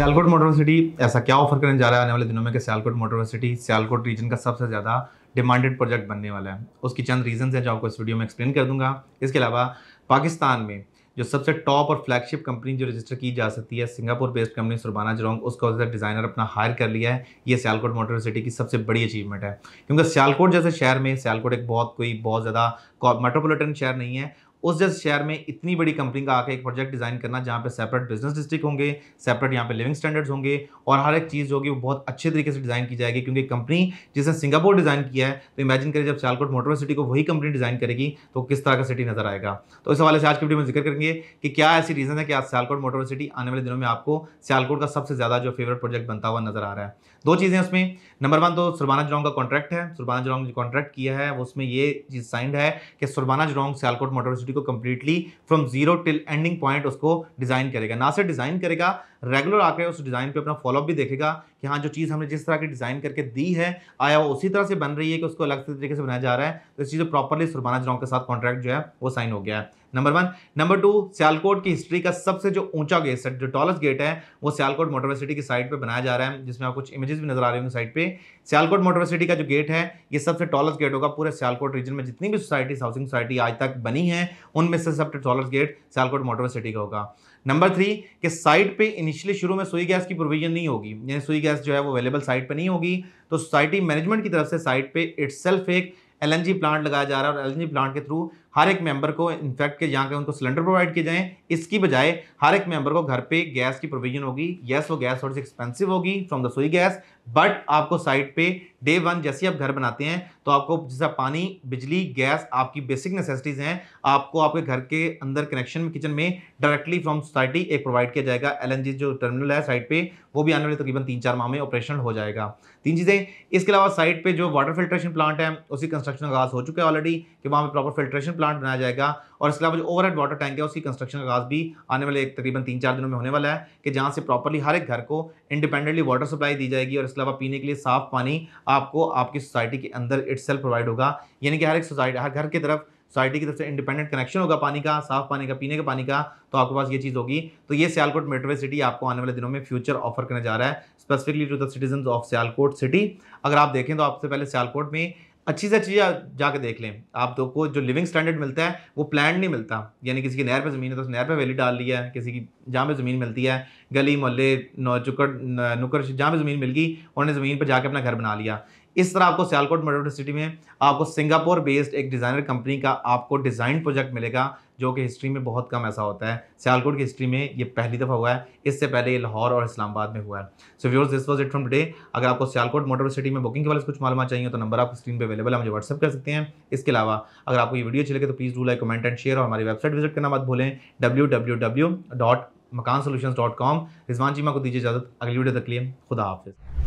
सियालकोट मोटरवर्सिटी ऐसा क्या ऑफर करने जा रहा है आने वाले दिनों में कि सियालकोट मोटरवर्सिटी सियालकोट रीजन का सबसे ज़्यादा डिमांडेड प्रोजेक्ट बनने वाला है उसकी चंद रीजंस हैं जो आपको इस वीडियो में एक्सप्लेन कर दूंगा इसके अलावा पाकिस्तान में जो सबसे टॉप और फ्लैगशिप कंपनी जो रजिस्टर की जा सकती है Singapore based company Surbana Jurong उसको डिज़ाइनर अपना हायर कर लिया है ये सियालकोट मोटरवर्सिटी की सबसे बड़ी अचीवमेंट है क्योंकि सियालकोट जैसे शहर में सियालकोट एक बहुत कोई बहुत ज़्यादा मेट्रोपोलिटन शहर नहीं है उस जैसे शहर में इतनी बड़ी कंपनी का आके एक प्रोजेक्ट डिज़ाइन करना जहाँ पे सेपरेट बिजनेस डिस्ट्रिक्ट होंगे सेपरेट यहाँ पे लिविंग स्टैंडर्ड्स होंगे और हर एक चीज़ होगी वो बहुत अच्छे तरीके से डिज़ाइन की जाएगी क्योंकि कंपनी जिसने सिंगापुर डिज़ाइन किया है तो इमेजिन करें जब चालकोट मोटर सिटी को वही कंपनी डिज़ाइन करेगी तो किस तरह का सिटी नजर आएगा तो इस हवाले से आज की वीडियो में जिक्र करेंगे कि क्या ऐसी रीज़न है कि आज सियालकोट मोटर सिटी आने वाले दिनों में आपको सियालकोट का सबसे ज़्यादा जो फेवरेट प्रोजेक्ट बनता हुआ नजर आ रहा है दो चीज़ें उसमें नंबर वन तो सुरबाना जरोंग का कॉन्ट्रैक्ट है सुरबाना जरोंग ने कॉन्ट्रैक्ट किया है वो उसमें ये चीज़ साइंड है कि Surbana Jurong Sialkot motor city को completely from zero till ending point उसको डिज़ाइन करेगा ना सिर्फ डिज़ाइन करेगा रेगुलर आकर उस डिज़ाइन पे अपना फॉलोअप भी देखेगा कि हाँ जो चीज़ हमने जिस तरह की डिज़ाइन करके दी है आया वो उसी तरह से बन रही है कि उसको अलग तरीके से बनाया जा रहा है तो इस चीज़ को प्रॉपरली सुरबाना जरोंग के साथ कॉन्ट्रैक्ट जो है वो साइन हो गया है number one number two Sialkot की हिस्ट्री का सबसे जो ऊंचा गेट जो टॉलेस्ट गेट है वो सियालकोट मोटरवर्सिटी की साइड पर बनाया जा रहा है जिसमें आप कुछ इमेजेस भी नजर आ रही होंगी साइड पे सियालकोट मोटरवर्सिटी का जो गेट है ये सबसे टॉलेस्ट गेट होगा पूरे सियालकोट रीजन में जितनी भी सोसाइटी हाउसिंग सोसाइटी आज तक बनी है उनमें से सबसे टॉलेस्ट गेट सियालकोट मोटरवर्सिटी का होगा नंबर थ्री के साइट पे इनिशियली शुरू में सुई गैस की प्रोविजन नहीं होगी यानी सुई गैस जो है वो अवेलेबल साइट पे नहीं होगी तो सोसाइटी मैनेजमेंट की तरफ से साइट पे इट्सल्फ एक एलएनजी प्लांट लगाया जा रहा है और एलएनजी प्लांट के थ्रू हर एक मेंबर को इनफैक्ट के यहाँ के उनको सिलेंडर प्रोवाइड किए जाएँ इसकी बजाय हर एक मेंबर को घर पे गैस की प्रोविजन होगी गैस वो गैस थोड़ी सी एक्सपेंसिव होगी फ्रॉम रसोई गैस बट आपको साइट पे डे वन जैसे आप घर बनाते हैं तो आपको जैसा पानी बिजली गैस आपकी बेसिक नेसेसिटीज़ हैं आपको आपके घर के अंदर कनेक्शन में किचन में डायरेक्टली फ्रॉम सोसाइटी एक प्रोवाइड किया जाएगा एलएनजी जो टर्मिनल है साइट पे वो भी आने वाले तकरीबन तीन चार माह में ऑपरेशन हो जाएगा तीन चीज़ें इसके अलावा साइट पर जो वाटर फिल्ट्रेशन प्लांट है उसी कंस्ट्रक्शन आगाज हो चुका है ऑलरेडी कि वहाँ पर प्रॉपर फिल्ट्रेशन प्लांट बनाया जाएगा और इसके अलावा जो ओवरहेड वाटर टैंक है उसकी कंस्ट्रक्शन का भी आने वाले तकरीबन तीन चार दिनों में होने वाला है कि जहाँ से प्रॉपरली हर एक घर को इंडिपेंडेंटली वाटर सप्लाई दी जाएगी और इसके अलावा पीने के लिए साफ पानी आपको आपकी सोसाइटी के अंदर इट प्रोवाइड होगा यानी कि हर एक सोसाइटी हर घर की तरफ सोसाइटी की तरफ से इंडिपेंडेंट कनेक्शन होगा पानी का साफ पानी का पीने के पानी का तो आपके पास ये चीज़ होगी तो ये सियालकोट मेट्रो सिटी आपको आने वाले दिनों में फ्यूचर ऑफर करने जा रहा है specifically to the citizen of Sialkot city अगर आप देखें तो आपसे पहले सियालकोट में अच्छी से अच्छी जाके देख लें आप तो को जो लिविंग स्टैंडर्ड मिलता है वो प्लान नहीं मिलता यानी किसी की नहर पे ज़मीन है तो उस नहर पे वैली डाल लिया है किसी की जहाँ पे ज़मीन मिलती है गली मोहल्ले चुकड़ नुकर जहाँ पे ज़मीन मिल गई उन्होंने ज़मीन पर जाकर अपना घर बना लिया इस तरह आपको सियालकोट मेट्रो सिटी में आपको सिंगापुर बेस्ड एक डिज़ाइनर कंपनी का आपको डिज़ाइन प्रोजेक्ट मिलेगा जो कि हिस्ट्री में बहुत कम ऐसा होता है सियालकोट की हिस्ट्री में ये पहली दफ़ा हुआ है इससे पहले ये लाहौर और इस्लामाबाद में हुआ है so viewers this was it from today अगर आपको सियालकोट मोटर सिटी में बुकिंग के वाले कुछ मालूम चाहिए तो नंबर आपकी स्क्रीन पर अवेलेबल है मुझे व्हाट्सअप कर सकते हैं इसके अलावा अगर आपको ये वीडियो अच्छी लगे तो please do like comment and share और हमारी वेबसाइट विजिट करना मत भूलें W W W dot Makaan solution dot com Rizwan माँ को दीजिए इजाजत अगली वीडियो तक लिए खुदा हाफिज़